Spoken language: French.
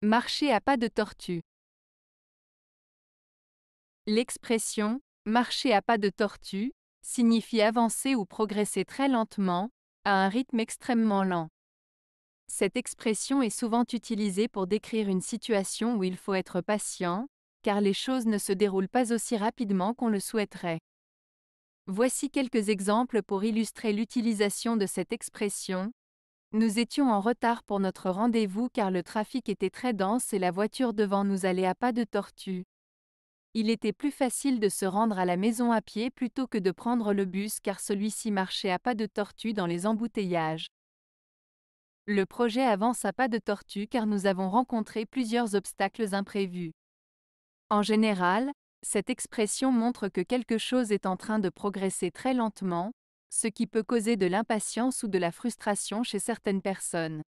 Marcher à pas de tortue. L'expression marcher à pas de tortue signifie avancer ou progresser très lentement, à un rythme extrêmement lent. Cette expression est souvent utilisée pour décrire une situation où il faut être patient, car les choses ne se déroulent pas aussi rapidement qu'on le souhaiterait. Voici quelques exemples pour illustrer l'utilisation de cette expression, nous étions en retard pour notre rendez-vous car le trafic était très dense et la voiture devant nous allait à pas de tortue. Il était plus facile de se rendre à la maison à pied plutôt que de prendre le bus car celui-ci marchait à pas de tortue dans les embouteillages. Le projet avance à pas de tortue car nous avons rencontré plusieurs obstacles imprévus. En général, cette expression montre que quelque chose est en train de progresser très lentement, ce qui peut causer de l'impatience ou de la frustration chez certaines personnes.